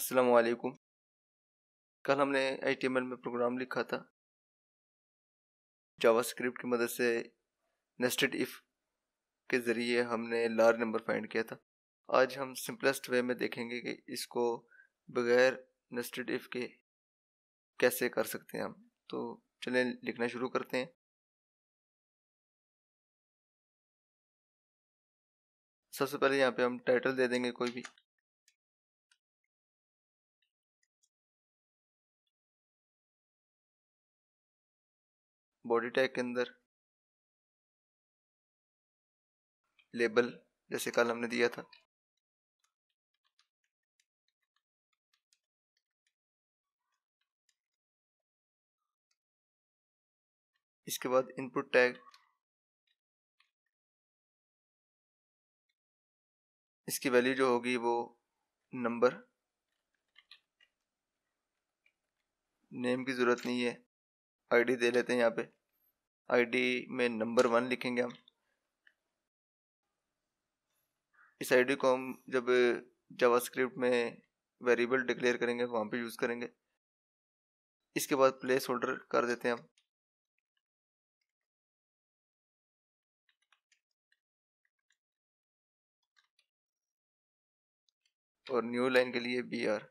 असलकुम कल हमने आई में प्रोग्राम लिखा था जावास्क्रिप्ट की मदद से नेस्टेड इफ़ के ज़रिए हमने लार नंबर फाइंड किया था आज हम सिंपलेस्ट वे में देखेंगे कि इसको बगैर नेस्टेड इफ़ के कैसे कर सकते हैं हम तो चलें लिखना शुरू करते हैं सबसे पहले यहाँ पे हम टाइटल दे देंगे कोई भी बॉडी टैग के अंदर लेबल जैसे कल हमने दिया था इसके बाद इनपुट टैग इसकी वैल्यू जो होगी वो नंबर नेम की ज़रूरत नहीं है आईडी दे लेते हैं यहाँ पे आईडी में नंबर वन लिखेंगे हम इस आईडी को हम जब जावास्क्रिप्ट में वेरिएबल डिक्लेयर करेंगे वहाँ पे यूज़ करेंगे इसके बाद प्लेस होल्डर कर देते हैं हम और न्यू लाइन के लिए बी आर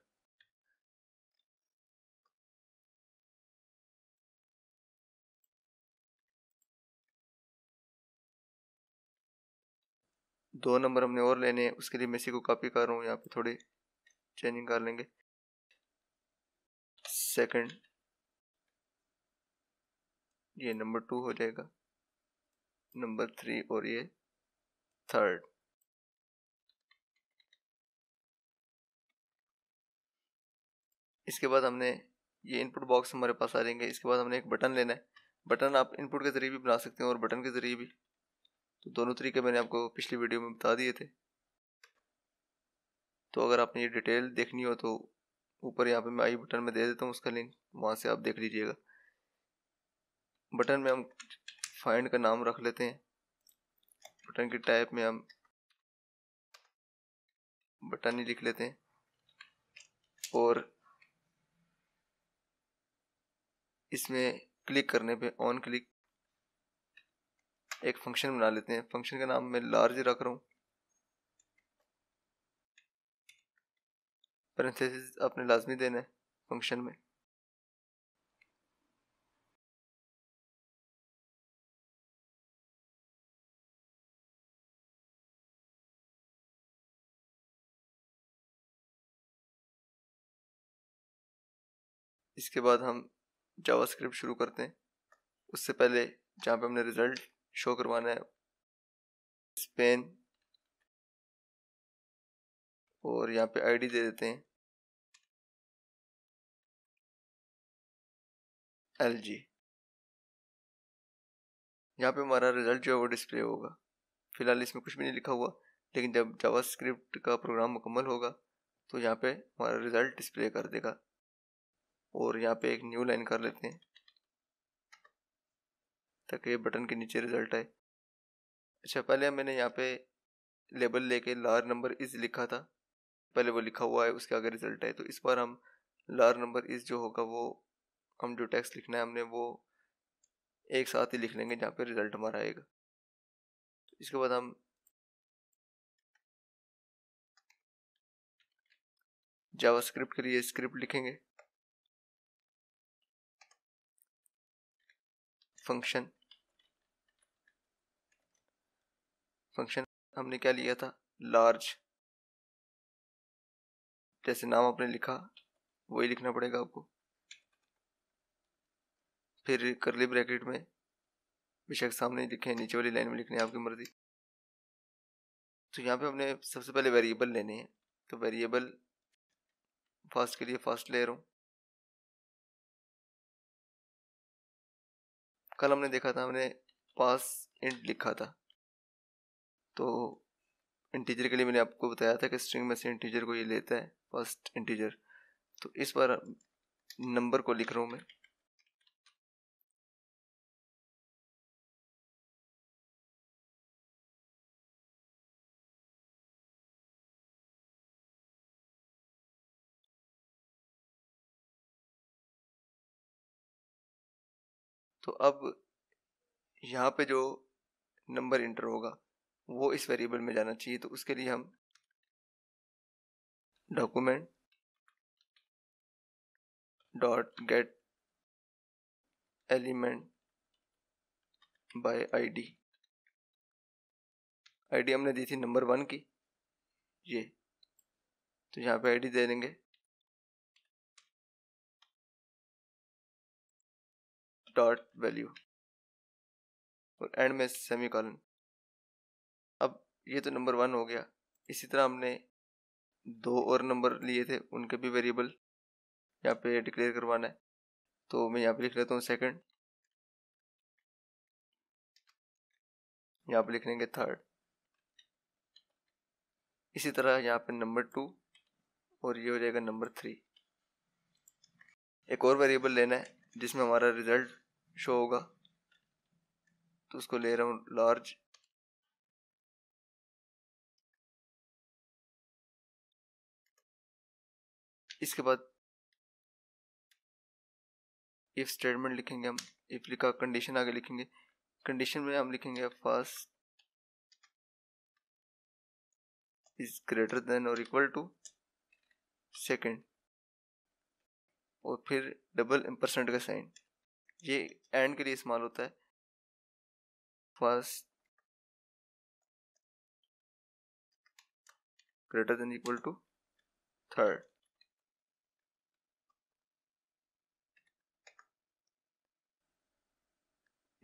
दो नंबर हमने और लेने हैं उसके लिए इसी को कॉपी कर रहा हूँ यहाँ पे थोड़ी चेंजिंग कर लेंगे सेकंड ये नंबर टू हो जाएगा नंबर थ्री और ये थर्ड इसके बाद हमने ये इनपुट बॉक्स हमारे पास आ जाएंगे इसके बाद हमने एक बटन लेना है बटन आप इनपुट के ज़रिए भी बना सकते हैं और बटन के ज़रिए भी तो दोनों तरीके मैंने आपको पिछली वीडियो में बता दिए थे तो अगर आपने ये डिटेल देखनी हो तो ऊपर यहाँ पे मैं आई बटन में दे देता हूँ उसका लिंक वहाँ से आप देख लीजिएगा बटन में हम फाइंड का नाम रख लेते हैं बटन की टाइप में हम बटन ही लिख लेते हैं और इसमें क्लिक करने पे ऑन क्लिक एक फंक्शन बना लेते हैं फंक्शन का नाम मैं लार्ज रख रहा हूँ पैरेंथेसिस आपने लाजमी देना है फंक्शन में इसके बाद हम जावास्क्रिप्ट शुरू करते हैं उससे पहले जहाँ पे हमने रिज़ल्ट शो करवाना है स्पेन और यहाँ पे आईडी दे देते हैं एल जी यहाँ पे हमारा रिजल्ट जो है वो डिस्प्ले होगा फिलहाल इसमें कुछ भी नहीं लिखा हुआ लेकिन जब जावा स्क्रिप्ट का प्रोग्राम मुकम्मल होगा तो यहाँ पे हमारा रिज़ल्ट डिस्प्ले कर देगा और यहाँ पे एक न्यू लाइन कर लेते हैं ताकि बटन के नीचे रिजल्ट आए अच्छा पहले मैंने यहाँ पे लेबल लेके लार नंबर इज़ लिखा था पहले वो लिखा हुआ है उसके आगे रिजल्ट आए तो इस बार हम लार नंबर इज़ जो होगा वो हम जो टेक्स्ट लिखना है हमने वो एक साथ ही लिख लेंगे जहाँ पे रिज़ल्ट हमारा आएगा इसके बाद हम जावा स्क्रिप्ट के लिए स्क्रिप्ट लिखेंगे फंक्शन फंक्शन हमने क्या लिया था लार्ज जैसे नाम आपने लिखा वही लिखना पड़ेगा आपको फिर करली ब्रैकेट में बेशक सामने लिखे नीचे वाली लाइन में लिखने आपकी मर्जी तो यहाँ पे हमने सबसे पहले वेरिएबल लेने हैं तो वेरिएबल फास्ट के लिए फास्ट ले रहा हूँ कल हमने देखा था हमने पास इंट लिखा था तो इंटीजर के लिए मैंने आपको बताया था कि स्ट्रिंग में से इंटीजर को ये लेता है फर्स्ट इंटीजर तो इस बार नंबर को लिख रहा हूँ मैं तो अब यहाँ पे जो नंबर इंटर होगा वो इस वेरिएबल में जाना चाहिए तो उसके लिए हम document dot get element by ID ID हमने दी थी नंबर वन की ये तो यहाँ पे आईडी दे देंगे डॉट वैल्यू और एंड में सेमी कॉलन ये तो नंबर वन हो गया इसी तरह हमने दो और नंबर लिए थे उनके भी वेरिएबल यहाँ पे डिक्लेयर करवाना है तो मैं यहाँ पे लिख लेता हूँ सेकंड यहाँ पे लिख लेंगे थर्ड इसी तरह यहाँ पे नंबर टू और ये हो जाएगा नंबर थ्री एक और वेरिएबल लेना है जिसमें हमारा रिजल्ट शो होगा तो उसको ले रहा हूँ लार्ज इसके बाद इफ स्टेटमेंट लिखेंगे हम इफ लिखा कंडीशन आगे लिखेंगे कंडीशन में हम लिखेंगे फर्स्ट इज ग्रेटर देन और इक्वल टू सेकेंड और फिर डबल परसेंट का साइन ये एंड के लिए इस्तेमाल होता है first greater than equal to third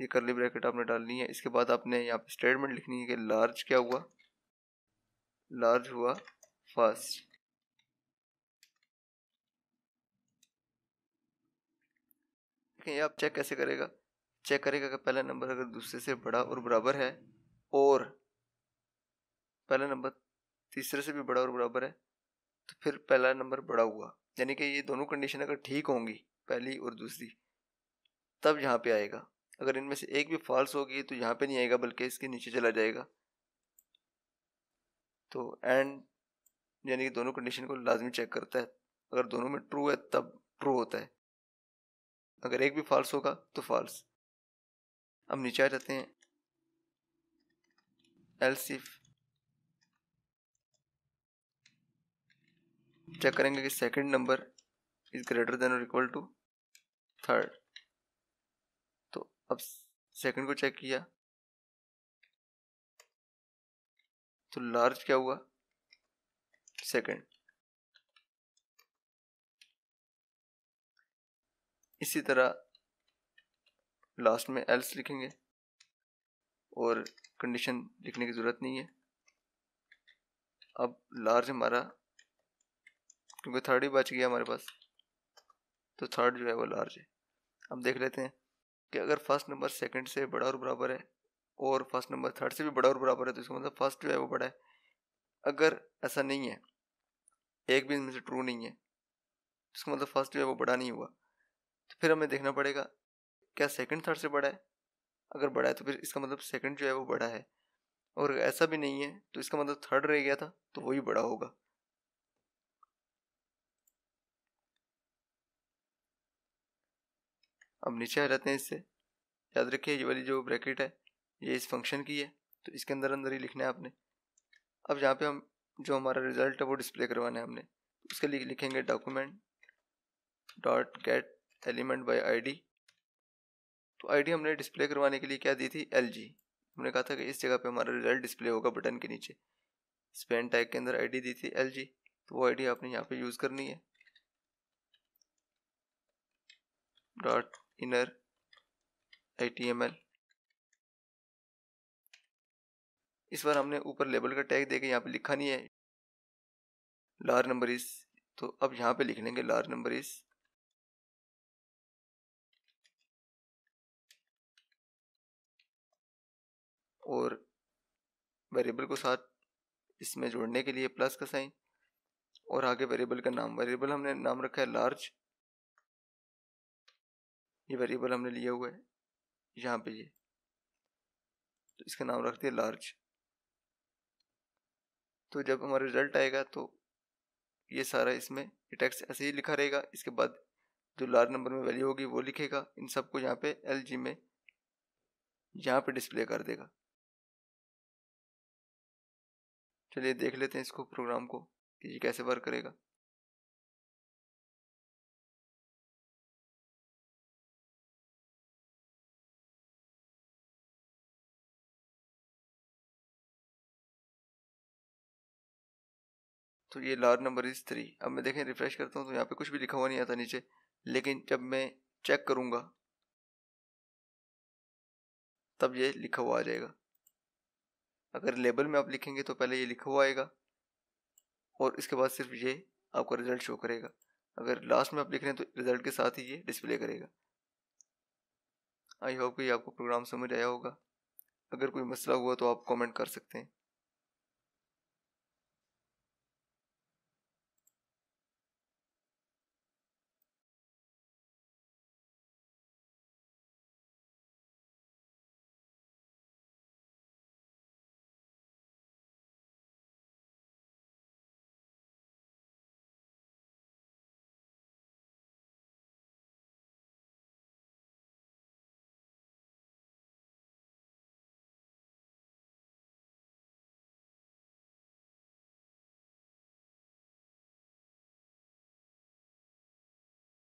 ये करली ब्रैकेट आपने डालनी है इसके बाद आपने यहाँ पे स्टेटमेंट लिखनी है कि लार्ज क्या हुआ लार्ज हुआ फर्स्ट ये आप चेक कैसे करेगा चेक करेगा कि पहला नंबर अगर दूसरे से बड़ा और बराबर है और पहला नंबर तीसरे से भी बड़ा और बराबर है तो फिर पहला नंबर बड़ा हुआ यानी कि ये दोनों कंडीशन अगर ठीक होंगी पहली और दूसरी तब यहाँ पे आएगा अगर इनमें से एक भी फॉल्स होगी तो यहाँ पे नहीं आएगा बल्कि इसके नीचे चला जाएगा तो एंड यानी कि दोनों कंडीशन को लाजमी चेक करता है अगर दोनों में ट्रू है तब ट्रू होता है अगर एक भी फॉल्स होगा तो फॉल्स हम नीचे आ जाते हैं एल इफ चेक करेंगे कि second number is greater than और इक्वल टू थर्ड अब सेकंड को चेक किया तो लार्ज क्या हुआ सेकंड इसी तरह लास्ट में एल्स लिखेंगे और कंडीशन लिखने की ज़रूरत नहीं है अब लार्ज हमारा क्योंकि थर्ड ही बच गया हमारे पास तो थर्ड जो है वो लार्ज है अब देख लेते हैं कि अगर फर्स्ट नंबर सेकंड से बड़ा और बराबर है और फर्स्ट नंबर थर्ड से भी बड़ा और बराबर है तो इसका मतलब फर्स्ट जो है वो बड़ा है अगर ऐसा नहीं है एक भी इनमें से ट्रू नहीं है तो इसका मतलब फर्स्ट जो है वो बड़ा नहीं हुआ तो फिर हमें देखना पड़ेगा क्या सेकंड थर्ड से बड़ा है अगर बड़ा है तो फिर इसका मतलब सेकंड जो है वो बड़ा है और ऐसा भी नहीं है तो इसका मतलब थर्ड रह गया था तो वही बड़ा होगा अब नीचे आ जाते हैं इससे याद रखिए ये वाली जो ब्रैकेट है ये इस फंक्शन की है तो इसके अंदर अंदर ही लिखना है आपने अब यहाँ पे हम जो हमारा रिजल्ट है वो डिस्प्ले करवाना है हमने उसके लिए लिखेंगे document dot get element by ID तो आईडी हमने डिस्प्ले करवाने के लिए क्या दी थी एल जी हमने कहा था कि इस जगह पे हमारा रिजल्ट डिस्प्ले होगा बटन के नीचे स्पेन टैग के अंदर आईडी दी थी एल जी तो वो आईडी आपने यहाँ पे यूज़ करनी है डॉट inner html इस बार हमने ऊपर लेबल का टैग देके यहाँ पे लिखा नहीं है लार नंबर इस तो अब यहाँ पे लिख लेंगे लार नंबर इस और वेरिएबल को साथ इसमें जोड़ने के लिए प्लस का साइन और आगे वेरिएबल का नाम वेरिएबल हमने नाम रखा है लार्ज ये वेरिएबल हमने लिया हुआ है यहाँ पे ये तो इसका नाम रख दिया लार्ज तो जब हमारा रिजल्ट आएगा तो ये सारा इसमें ये ऐसे ही लिखा रहेगा इसके बाद जो लार्ज नंबर में वैल्यू होगी वो लिखेगा इन सबको यहाँ पे एल जी में यहाँ पे डिस्प्ले कर देगा चलिए देख लेते हैं इसको प्रोग्राम को कि ये कैसे वर्क करेगा तो ये लार्ज नंबर इज़ थ्री अब मैं देखें रिफ़्रेश करता हूँ तो यहाँ पे कुछ भी लिखा हुआ नहीं आता नीचे लेकिन जब मैं चेक करूँगा तब ये लिखा हुआ आ जाएगा अगर लेबल में आप लिखेंगे तो पहले ये लिखा हुआ आएगा और इसके बाद सिर्फ ये आपका रिज़ल्ट शो करेगा अगर लास्ट में आप लिख रहे हैं तो रिज़ल्ट के साथ ही ये डिस्प्ले करेगा आई होप कि आपको प्रोग्राम समझ आया होगा अगर कोई मसला हुआ तो आप कमेंट कर सकते हैं